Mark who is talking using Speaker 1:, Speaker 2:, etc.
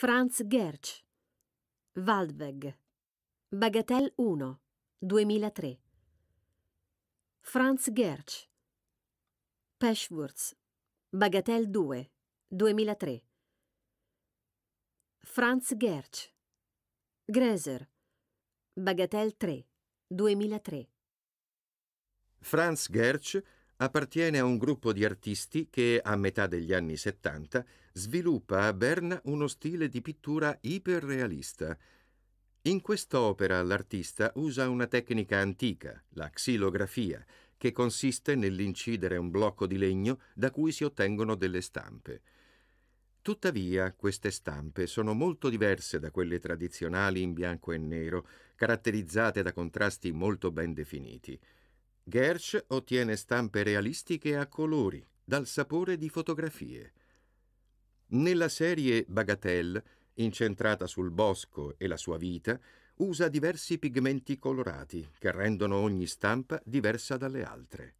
Speaker 1: Franz Gertsch, Waldweg, Bagatelle 1, 2003. Franz Gertsch, Peschwurz, Bagatelle 2, 2003. Franz Gertsch, Greser, Bagatelle 3, 2003.
Speaker 2: Franz Gertsch appartiene a un gruppo di artisti che, a metà degli anni 70, sviluppa a Berna uno stile di pittura iperrealista. In quest'opera l'artista usa una tecnica antica, la xilografia, che consiste nell'incidere un blocco di legno da cui si ottengono delle stampe. Tuttavia, queste stampe sono molto diverse da quelle tradizionali in bianco e nero, caratterizzate da contrasti molto ben definiti. Gersh ottiene stampe realistiche a colori, dal sapore di fotografie. Nella serie Bagatelle, incentrata sul bosco e la sua vita, usa diversi pigmenti colorati che rendono ogni stampa diversa dalle altre.